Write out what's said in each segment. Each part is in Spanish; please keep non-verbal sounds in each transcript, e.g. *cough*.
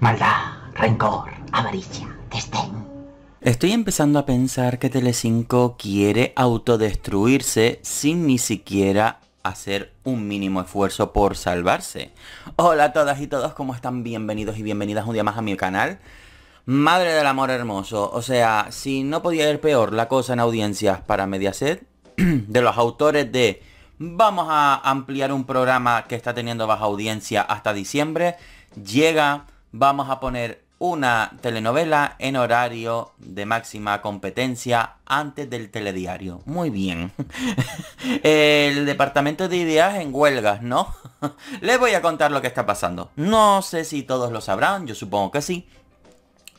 Maldad, rencor, avaricia, desdén. Estoy empezando a pensar que Telecinco quiere autodestruirse sin ni siquiera hacer un mínimo esfuerzo por salvarse. Hola a todas y todos, ¿cómo están? Bienvenidos y bienvenidas un día más a mi canal. Madre del amor hermoso, o sea, si no podía ir peor la cosa en audiencias para Mediaset, *clears throat* de los autores de vamos a ampliar un programa que está teniendo baja audiencia hasta diciembre, llega vamos a poner una telenovela en horario de máxima competencia antes del telediario. Muy bien. *laughs* El departamento de ideas en huelgas, ¿no? *laughs* Les voy a contar lo que está pasando. No sé si todos lo sabrán, yo supongo que sí.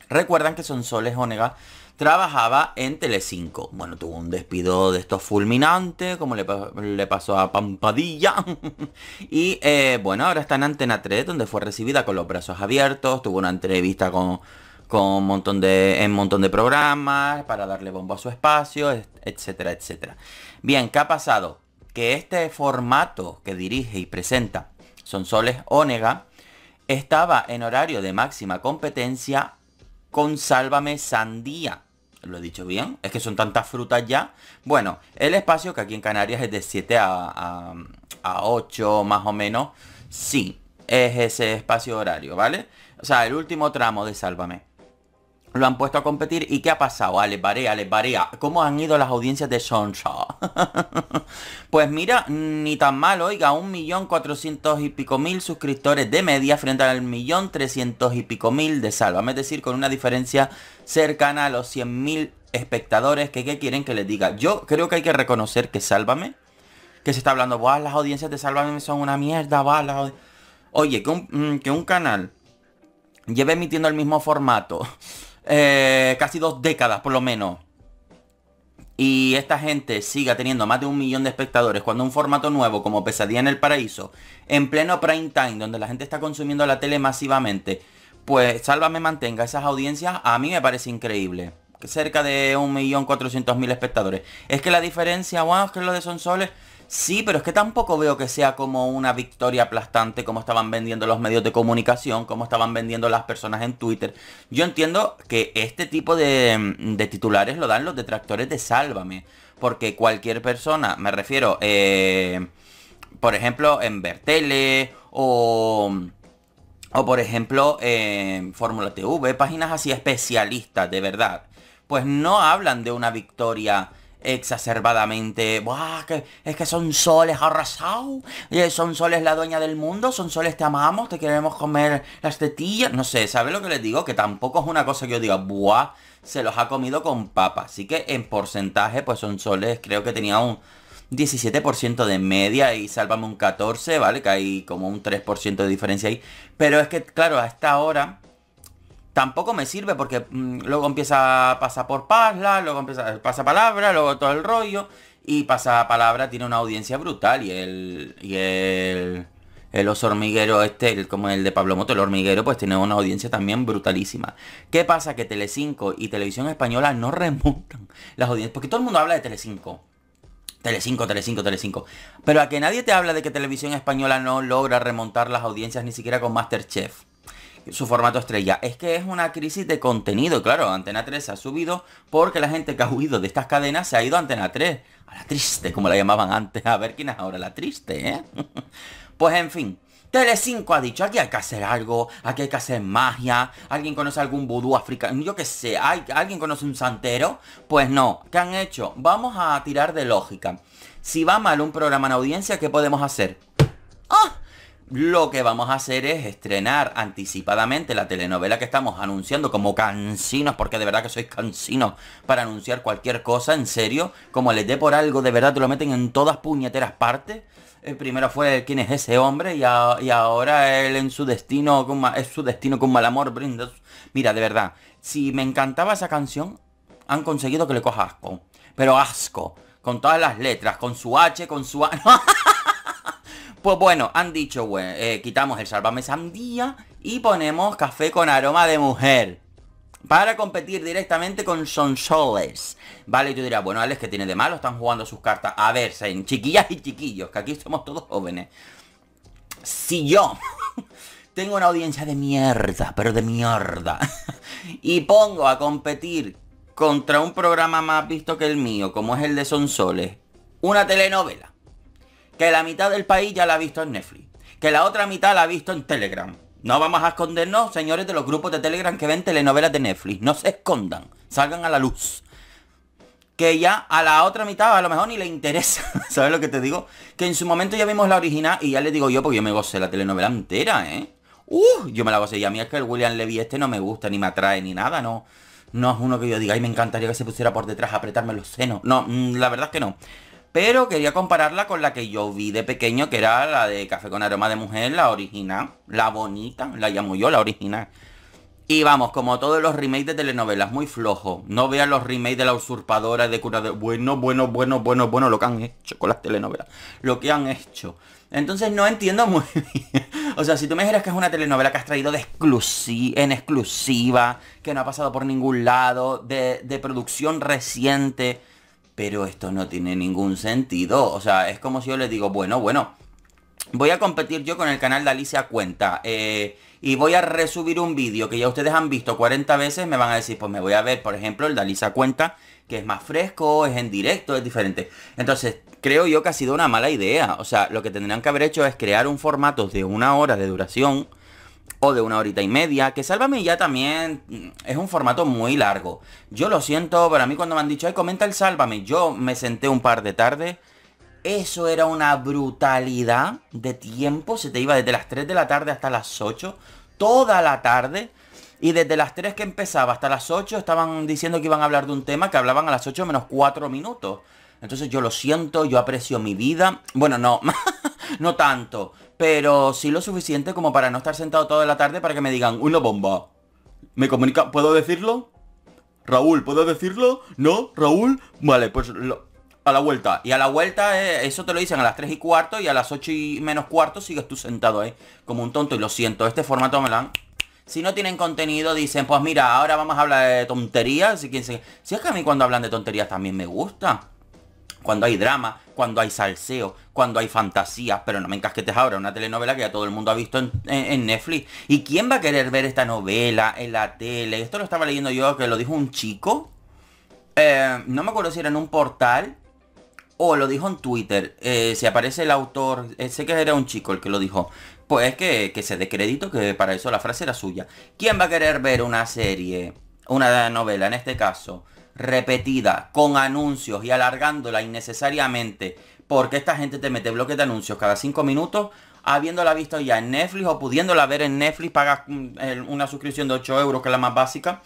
Recuerdan que son soles, Onega trabajaba en Telecinco. Bueno, tuvo un despido de estos fulminantes, como le, pasó a Pampadilla. *laughs* y eh, bueno, ahora está en Antena 3, donde fue recibida con los brazos abiertos, tuvo una entrevista con, un montón de, en un montón de programas para darle bombo a su espacio, etcétera, etcétera. Bien, ¿qué ha pasado? Que este formato que dirige y presenta Son Soles Onega estaba en horario de máxima competencia con Sálvame Sandía ¿Lo he dicho bien? Es que son tantas frutas ya. Bueno, el espacio que aquí en Canarias es de 7 a, 8 más o menos. Sí, es ese espacio horario, ¿vale? O sea, el último tramo de Sálvame lo han puesto a competir y ¿qué ha pasado? Ale, Barea, ale, pare. ¿cómo han ido las audiencias de Sonsa? *laughs* pues mira, ni tan mal, oiga, un millón cuatrocientos y pico mil suscriptores de media frente al millón trescientos y pico mil de Sálvame, es decir, con una diferencia cercana a los cien mil espectadores ¿qué quieren que les diga. Yo creo que hay que reconocer que Sálvame, que se está hablando, Buah, las audiencias de Sálvame son una mierda, va, las... Oye, que un, mm, que un canal lleve emitiendo el mismo formato eh, casi dos décadas por lo menos. Y esta gente siga teniendo más de un millón de espectadores cuando un formato nuevo como Pesadilla en el Paraíso, en pleno prime time, donde la gente está consumiendo la tele masivamente, pues Sálvame mantenga esas audiencias, a mí me parece increíble. Cerca de un millón mil espectadores. Es que la diferencia, bueno, es que lo de Soles Sí, pero es que tampoco veo que sea como una victoria aplastante como estaban vendiendo los medios de comunicación, como estaban vendiendo las personas en Twitter. Yo entiendo que este tipo de, titulares lo dan los detractores de Sálvame, porque cualquier persona, me refiero, eh, por ejemplo, en Bertele o... O por ejemplo, en Fórmula TV, páginas así especialistas, de verdad. Pues no hablan de una victoria exacerbadamente. Buah, es que son soles arrasado. Eh, son soles la dueña del mundo. Son soles te amamos, te queremos comer las tetillas. No sé, ¿sabes lo que les digo? Que tampoco es una cosa que yo diga, buah, se los ha comido con papa. Así que en porcentaje, pues son soles, creo que tenía un 17% de media y sálvame un 14, ¿vale? Que hay como un 3% de diferencia ahí. Pero es que, claro, a esta hora tampoco me sirve porque mm, luego empieza a pasar por pasla, luego empieza pasa palabra, luego todo el rollo. Y pasa palabra tiene una audiencia brutal y el. Y el. El hormiguero este, como el de Pablo Moto, el hormiguero, pues tiene una audiencia también brutalísima. ¿Qué pasa? Que Tele5 y Televisión Española no *laughs* remontan las audiencias. Porque todo el mundo habla de Tele5, Tele5. Pero a que nadie te habla de que Televisión Española no logra remontar las audiencias ni siquiera con Masterchef su formato estrella. Es que es una crisis de contenido, claro. Antena 3 se ha subido porque la gente que ha huido de estas cadenas se ha ido a Antena 3. A la triste, como la llamaban antes. A ver quién es ahora la triste, ¿eh? *laughs* pues en fin. Tele5 ha dicho, aquí hay que hacer algo, aquí hay que hacer magia, alguien conoce algún vudú africano, yo qué sé, alguien conoce un santero. Pues no, ¿qué han hecho? Vamos a tirar de lógica. Si va mal un programa en audiencia, ¿qué podemos hacer? ¡Ah! lo que vamos a hacer es estrenar anticipadamente la telenovela que estamos anunciando como cansinos, porque de verdad que sois cansino para anunciar cualquier cosa, en serio, como les dé por algo, de verdad te lo meten en todas puñeteras partes. El eh, primero fue quién es ese hombre y, ahora él en su destino, con es su destino con mal amor, brinda. Mira, de verdad, si me encantaba esa canción, han conseguido que le coja asco. Pero asco, con todas las letras, con su H, con su... A... *laughs* Pues bueno, han dicho, bueno, eh, quitamos el Sálvame sandía y ponemos café con aroma de mujer. Para competir directamente con Sonsoles. Vale, yo diría, bueno, Alex, ¿qué tiene de malo? Están jugando sus cartas. A ver, en chiquillas y chiquillos, que aquí somos todos jóvenes. Si yo *laughs* tengo una audiencia de mierda, pero de mierda, *laughs* y pongo a competir contra un programa más visto que el mío, como es el de Sonsoles, una telenovela que la mitad del país ya la ha visto en Netflix, que la otra mitad la ha visto en Telegram. No vamos a escondernos, señores de los grupos de Telegram que ven telenovelas de Netflix. No se escondan, salgan a la luz. Que ya a la otra mitad a lo mejor ni le interesa. *laughs* ¿Sabes lo que te digo? Que en su momento ya vimos la original y ya le digo yo, porque yo me gocé la telenovela entera, ¿eh? Uh, yo me la gocé y a mí es que el William Levy este no me gusta, ni me atrae, ni nada, no. No es uno que yo diga, ay, me encantaría que se pusiera por detrás a apretarme los senos. No, mm, la verdad es que no pero quería compararla con la que yo vi de pequeño, que era la de Café con Aroma de Mujer, la original, la bonita, la llamo yo, la original. Y vamos, como todos los remakes de telenovelas, muy flojo. No vean los remakes de La Usurpadora de Curador, Bueno, bueno, bueno, bueno, bueno, lo que han hecho con las telenovelas. Lo que han hecho. Entonces no entiendo muy *laughs* bien. O sea, si tú me dijeras que es una telenovela que has traído de exclusiva, en exclusiva, que no ha pasado por ningún lado, de, de producción reciente pero esto no tiene ningún sentido. O sea, es como si yo les digo, bueno, bueno, voy a competir yo con el canal de Alicia Cuenta. Eh, y voy a resubir un vídeo que ya ustedes han visto 40 veces. Me van a decir, pues me voy a ver, por ejemplo, el de Alicia Cuenta, que es más fresco, es en directo, es diferente. Entonces, creo yo que ha sido una mala idea. O sea, lo que tendrían que haber hecho es crear un formato de una hora de duración o de una horita y media, que Sálvame ya también mm, es un formato muy largo. Yo lo siento, pero a mí cuando me han dicho, ay, comenta el Sálvame, yo me senté un par de tarde. Eso era una brutalidad de tiempo, se te iba desde las 3 de la tarde hasta las 8, toda la tarde. Y desde las 3 que empezaba hasta las 8 estaban diciendo que iban a hablar de un tema que hablaban a las 8 menos 4 minutos. Entonces yo lo siento, yo aprecio mi vida. Bueno, no, *laughs* no tanto. Pero sí lo suficiente como para no estar sentado toda la tarde para que me digan, una bomba. ¿Me comunica? ¿Puedo decirlo? Raúl, ¿puedo decirlo? ¿No? ¿Raúl? Vale, pues a la vuelta. Y a la vuelta, eh, eso te lo dicen a las 3 y cuarto y a las 8 y menos cuarto sigues tú sentado eh, como un tonto. Y lo siento, este formato me lo han... Si no tienen contenido, dicen, pues mira, ahora vamos a hablar de tonterías. si es que a mí cuando hablan de tonterías también me gusta cuando hay drama, cuando hay salseo, cuando hay fantasía, pero no me encasquetes ahora, una telenovela que ya todo el mundo ha visto en, Netflix. ¿Y quién va a querer ver esta novela en la tele? Esto lo estaba leyendo yo, que lo dijo un chico. Eh, no me acuerdo si era en un portal o lo dijo en Twitter. Eh, si aparece el autor, eh, sé que era un chico el que lo dijo. Pues que, que se dé crédito, que para eso la frase era suya. ¿Quién va a querer ver una serie, una novela en este caso? repetida, con anuncios y alargándola innecesariamente, porque esta gente te mete bloques de anuncios cada 5 minutos, habiéndola visto ya en Netflix o pudiéndola ver en Netflix, pagas mm, una suscripción de 8 euros, que es la más básica,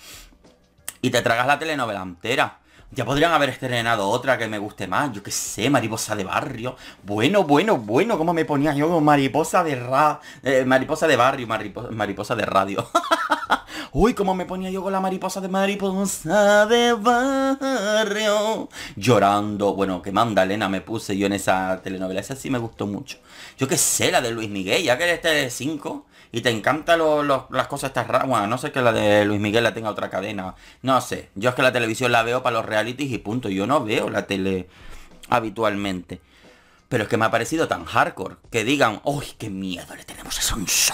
y te tragas la telenovela entera. Ya podrían haber estrenado otra que me guste más, yo qué sé, mariposa de barrio. Bueno, bueno, bueno, ¿cómo me ponía yo mariposa de ra... Eh, mariposa de barrio, mariposa de radio. *laughs* *laughs* Uy, cómo me ponía yo con la mariposa de mariposa de barrio. Llorando. Bueno, que mandalena me puse yo en esa telenovela. Esa sí me gustó mucho. Yo qué sé, la de Luis Miguel, ya que eres de 5. Y te encantan las cosas estas raras. Bueno, no sé que la de Luis Miguel la tenga otra cadena. No sé. Yo es que la televisión la veo para los realities y punto. Yo no veo la tele habitualmente. Pero es que me ha parecido tan hardcore que digan, ¡Uy, qué miedo le tenemos a soles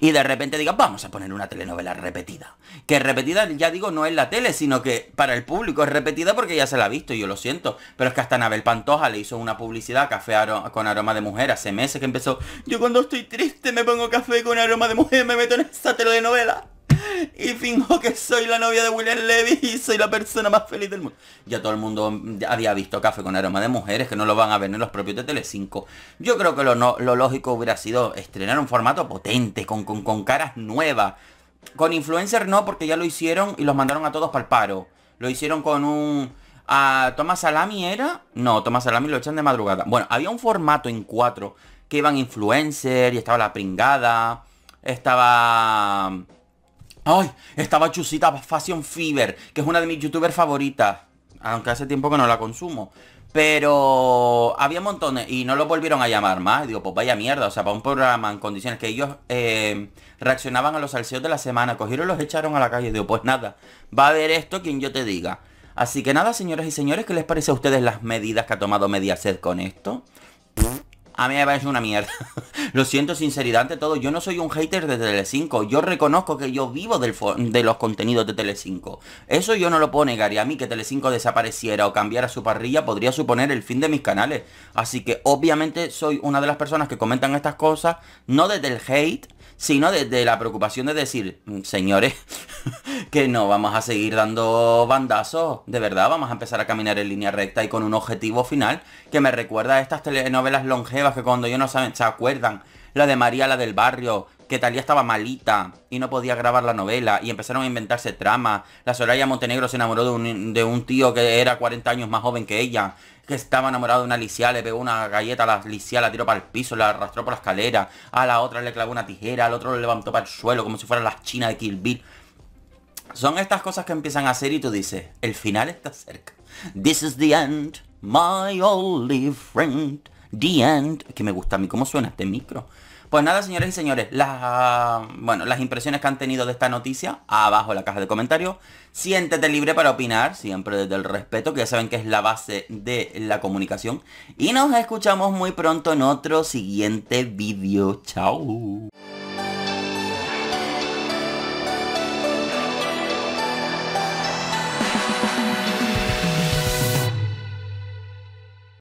y de repente diga, vamos a poner una telenovela repetida. Que repetida, ya digo, no es la tele, sino que para el público es repetida porque ya se la ha visto, y yo lo siento. Pero es que hasta Anabel Pantoja le hizo una publicidad, café con aroma de mujer, hace meses que empezó, yo cuando estoy triste me pongo café con aroma de mujer, me meto en esa telenovela. *laughs* y finjo que soy la novia de William Levy y soy la persona más feliz del mundo. Ya todo el mundo había visto Café con Aroma de Mujeres, que no lo van a ver en los propios de 5 Yo creo que lo, no, lo lógico hubiera sido estrenar un formato potente, con, caras nuevas. Con influencer no, porque ya lo hicieron y los mandaron a todos para el paro. Lo hicieron con un... A ah, Tomás Salami era... No, Tomás Salami lo echan de madrugada. Bueno, había un formato en cuatro que iban influencer y estaba la pringada. Estaba... Ay, estaba Chusita Fashion Fever, que es una de mis youtubers favoritas. Aunque hace tiempo que no la consumo. Pero había montones y no lo volvieron a llamar más. Digo, pues vaya mierda. O sea, para un programa en condiciones que ellos eh, reaccionaban a los salseos de la semana, cogieron y los echaron a la calle. Digo, pues nada, va a haber esto quien yo te diga. Así que nada, señoras y señores, ¿qué les parece a ustedes las medidas que ha tomado Mediaset con esto? a mí me parece una mierda. *laughs* Lo siento, sinceridad ante todo, yo no soy un hater de 5 Yo reconozco que yo vivo del de los contenidos de Tele5. Eso yo no lo puedo negar. Y a mí que Tele5 desapareciera o cambiara su parrilla podría suponer el fin de mis canales. Así que obviamente soy una de las personas que comentan estas cosas, no desde el hate, sino desde la preocupación de decir, mm, señores, *laughs* que no vamos a seguir dando bandazos, de verdad, vamos a empezar a caminar en línea recta y con un objetivo final que me recuerda a estas telenovelas longevas que cuando yo no saben, se acuerdan, la de María, la del barrio, que Talía estaba malita y no podía grabar la novela y empezaron a inventarse tramas. La Soraya Montenegro se enamoró de un, tío que era 40 años más joven que ella, que estaba enamorado de una Licia, le pegó una galleta a la Licia, la tiró para el piso, la arrastró por la escalera, a la otra le clavó una tijera, al otro lo levantó para el suelo como si fuera la china de Kill Son estas cosas que empiezan a hacer y tú dices, el final está cerca. This is the end, my only friend, the end. Que me gusta a mí cómo suena este micro. Pues nada, señores y señores, las, bueno, las impresiones que han tenido de esta noticia, abajo en la caja de comentarios. Siéntete libre para opinar, siempre desde el respeto, que ya saben que es la base de la comunicación. Y nos escuchamos muy pronto en otro siguiente vídeo. Chao.